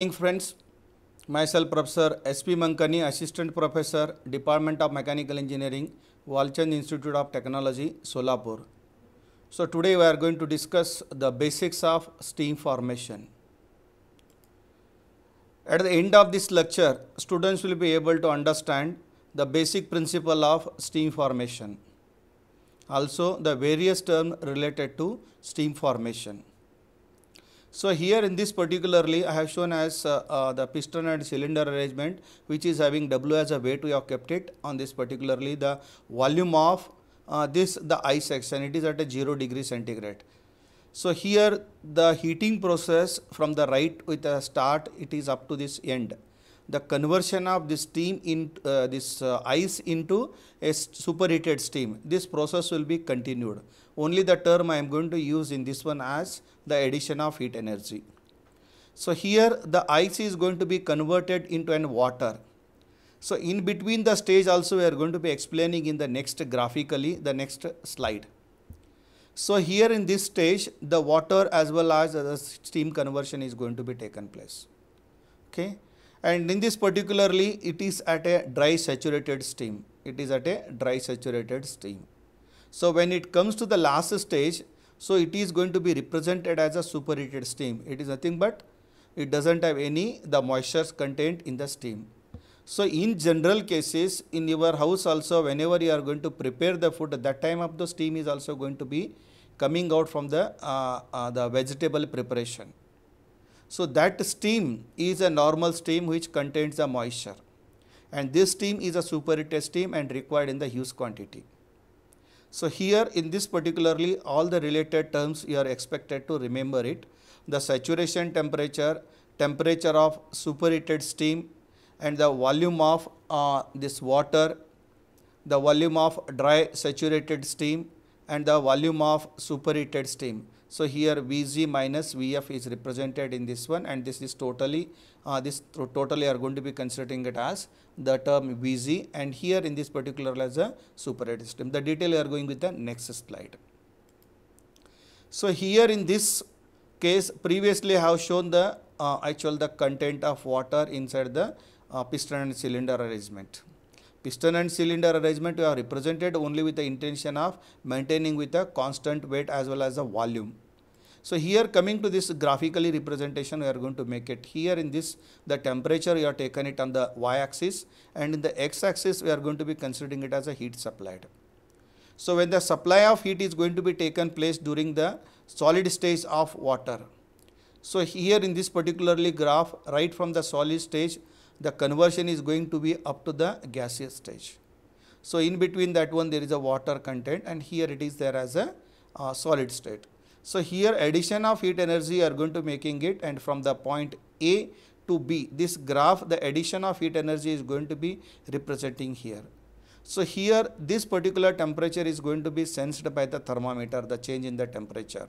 morning friends myself professor sp mankani assistant professor department of mechanical engineering walchand institute of technology solapur so today we are going to discuss the basics of steam formation at the end of this lecture students will be able to understand the basic principle of steam formation also the various terms related to steam formation so here in this particularly I have shown as uh, uh, the piston and cylinder arrangement which is having W as a weight we have kept it on this particularly the volume of uh, this the I section it is at a 0 degree centigrade. So here the heating process from the right with a start it is up to this end the conversion of this steam in uh, this uh, ice into a superheated steam. This process will be continued. Only the term I am going to use in this one as the addition of heat energy. So here the ice is going to be converted into an water. So in between the stage also we are going to be explaining in the next graphically the next slide. So here in this stage the water as well as the steam conversion is going to be taken place. Okay and in this particularly it is at a dry saturated steam it is at a dry saturated steam so when it comes to the last stage so it is going to be represented as a superheated steam it is nothing but it doesn't have any the moisture contained in the steam so in general cases in your house also whenever you are going to prepare the food at that time of the steam is also going to be coming out from the uh, uh, the vegetable preparation so that steam is a normal steam which contains the moisture and this steam is a superheated steam and required in the huge quantity. So here in this particularly all the related terms you are expected to remember it. The saturation temperature, temperature of superheated steam and the volume of uh, this water, the volume of dry saturated steam and the volume of superheated steam. So here Vg minus Vf is represented in this one and this is totally, uh, this totally are going to be considering it as the term Vg and here in this particular as a superheated system. The detail we are going with the next slide. So here in this case previously I have shown the uh, actual the content of water inside the uh, piston and cylinder arrangement. Piston and cylinder arrangement are represented only with the intention of maintaining with a constant weight as well as a volume. So here coming to this graphically representation we are going to make it. Here in this the temperature we are taken it on the y axis and in the x axis we are going to be considering it as a heat supplied. So when the supply of heat is going to be taken place during the solid stage of water. So here in this particularly graph right from the solid stage the conversion is going to be up to the gaseous stage. So in between that one there is a water content and here it is there as a uh, solid state. So here addition of heat energy are going to making it and from the point A to B this graph the addition of heat energy is going to be representing here. So here this particular temperature is going to be sensed by the thermometer the change in the temperature.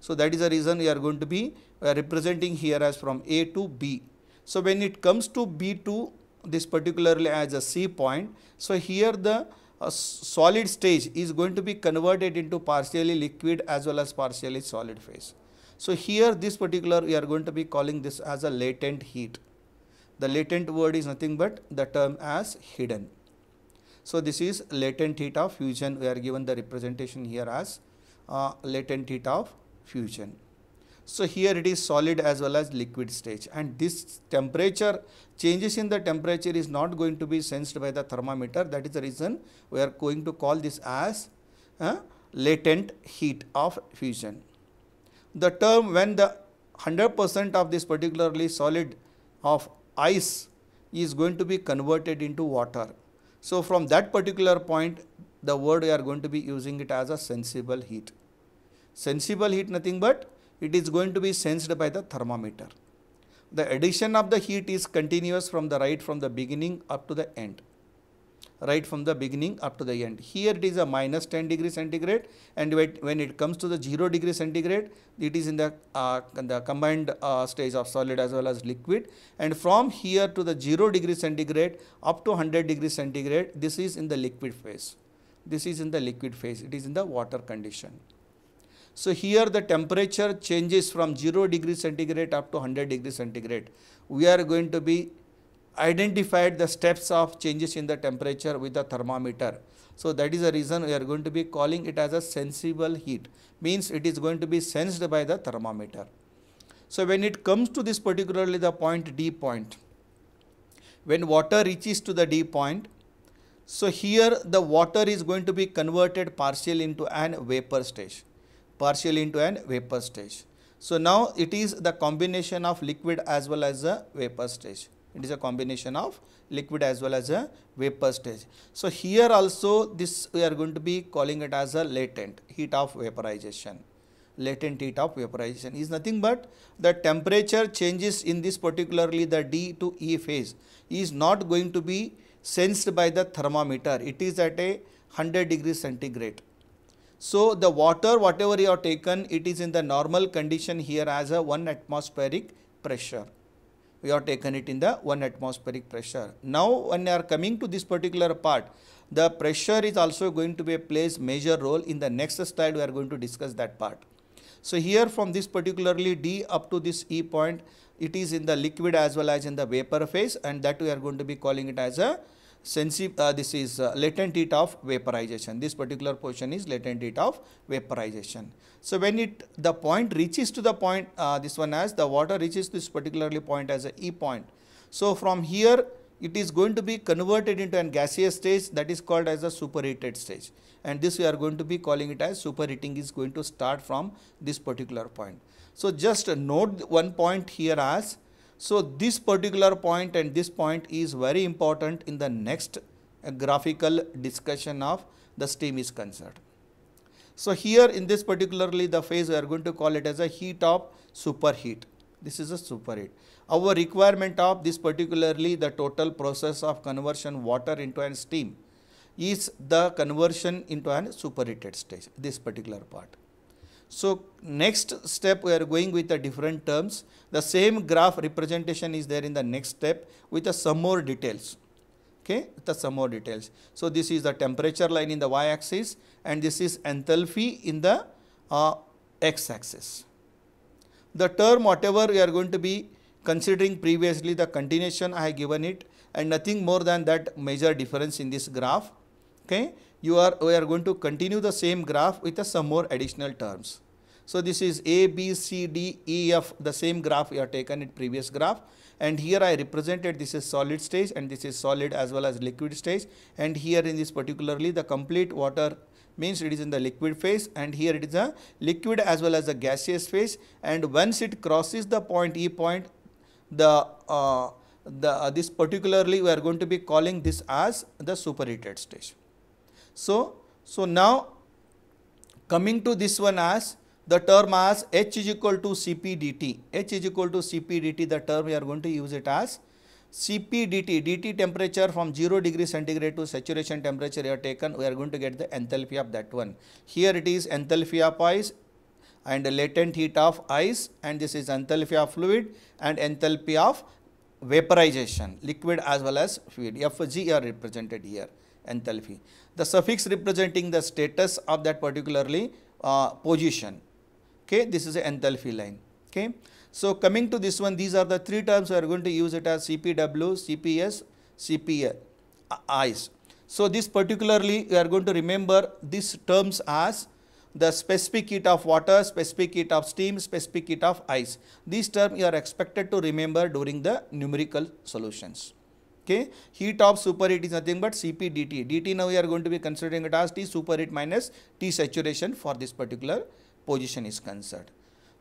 So that is the reason we are going to be uh, representing here as from A to B so, when it comes to B2 this particularly as a C point, so here the uh, solid stage is going to be converted into partially liquid as well as partially solid phase. So, here this particular we are going to be calling this as a latent heat. The latent word is nothing but the term as hidden. So, this is latent heat of fusion we are given the representation here as uh, latent heat of fusion. So here it is solid as well as liquid stage and this temperature changes in the temperature is not going to be sensed by the thermometer that is the reason we are going to call this as uh, latent heat of fusion. The term when the 100% of this particularly solid of ice is going to be converted into water. So from that particular point the word we are going to be using it as a sensible heat. Sensible heat nothing but it is going to be sensed by the thermometer. The addition of the heat is continuous from the right from the beginning up to the end. Right from the beginning up to the end. Here it is a minus 10 degree centigrade and when it comes to the 0 degree centigrade, it is in the, uh, the combined uh, stage of solid as well as liquid. And from here to the 0 degree centigrade up to 100 degree centigrade, this is in the liquid phase. This is in the liquid phase. It is in the water condition. So here the temperature changes from 0 degree centigrade up to 100 degree centigrade. We are going to be identified the steps of changes in the temperature with the thermometer. So that is the reason we are going to be calling it as a sensible heat. Means it is going to be sensed by the thermometer. So when it comes to this particularly the point D point, when water reaches to the D point, so here the water is going to be converted partially into an vapor stage partially into an vapor stage. So now it is the combination of liquid as well as the vapor stage. It is a combination of liquid as well as a vapor stage. So here also this we are going to be calling it as a latent heat of vaporization. Latent heat of vaporization is nothing but the temperature changes in this particularly the D to E phase is not going to be sensed by the thermometer. It is at a 100 degree centigrade. So the water, whatever you have taken, it is in the normal condition here as a 1 atmospheric pressure. We have taken it in the 1 atmospheric pressure. Now when you are coming to this particular part, the pressure is also going to be a place major role. In the next slide, we are going to discuss that part. So here from this particularly D up to this E point, it is in the liquid as well as in the vapor phase and that we are going to be calling it as a sensi uh, this is uh, latent heat of vaporization. This particular portion is latent heat of vaporization. So when it the point reaches to the point, uh, this one as the water reaches this particularly point as a E point. So from here it is going to be converted into an gaseous stage that is called as a superheated stage and this we are going to be calling it as superheating is going to start from this particular point. So just note one point here as so this particular point and this point is very important in the next graphical discussion of the steam is concerned. So here in this particularly the phase we are going to call it as a heat of superheat. This is a superheat. Our requirement of this particularly the total process of conversion water into an steam is the conversion into an superheated stage, this particular part. So, next step we are going with the different terms. The same graph representation is there in the next step with the some more details. Okay, the some more details. So, this is the temperature line in the y axis and this is enthalpy in the uh, x axis. The term whatever we are going to be considering previously the continuation I have given it and nothing more than that major difference in this graph. Okay you are, we are going to continue the same graph with some more additional terms. So this is A, B, C, D, E, F, the same graph we have taken in previous graph. And here I represented this is solid stage and this is solid as well as liquid stage. And here in this particularly the complete water means it is in the liquid phase and here it is a liquid as well as the gaseous phase. And once it crosses the point E point, the, uh, the uh, this particularly we are going to be calling this as the superheated stage. So, so now coming to this one as the term as h is equal to cp dt. h is equal to cp dt the term we are going to use it as cp dt. dt temperature from 0 degree centigrade to saturation temperature we are taken we are going to get the enthalpy of that one. Here it is enthalpy of ice and latent heat of ice and this is enthalpy of fluid and enthalpy of vaporization liquid as well as fluid FG are represented here enthalpy. The suffix representing the status of that particularly uh, position. Okay, this is the enthalpy line. Okay. So coming to this one, these are the three terms we are going to use it as CPW, CPS, CPL, ICE. Uh, so this particularly we are going to remember these terms as the specific heat of water, specific heat of steam, specific heat of ice. These terms you are expected to remember during the numerical solutions okay heat of superheat is nothing but cp dt dt now we are going to be considering it as t superheat minus t saturation for this particular position is concerned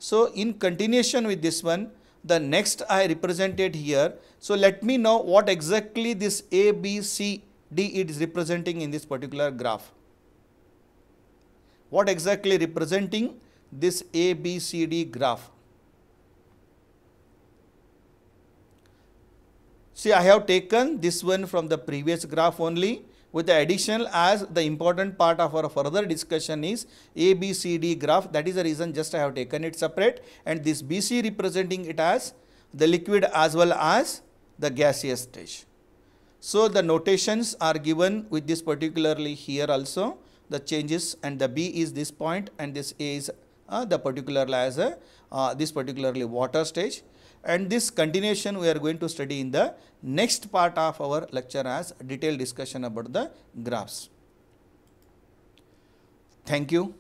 so in continuation with this one the next i represented here so let me know what exactly this a b c d it is representing in this particular graph what exactly representing this a b c d graph See, I have taken this one from the previous graph only with the additional as the important part of our further discussion is ABCD graph. That is the reason just I have taken it separate and this BC representing it as the liquid as well as the gaseous stage. So, the notations are given with this particularly here also the changes and the B is this point and this A is uh, the particular as a, uh, uh, this particularly water stage and this continuation we are going to study in the next part of our lecture as detailed discussion about the graphs. Thank you.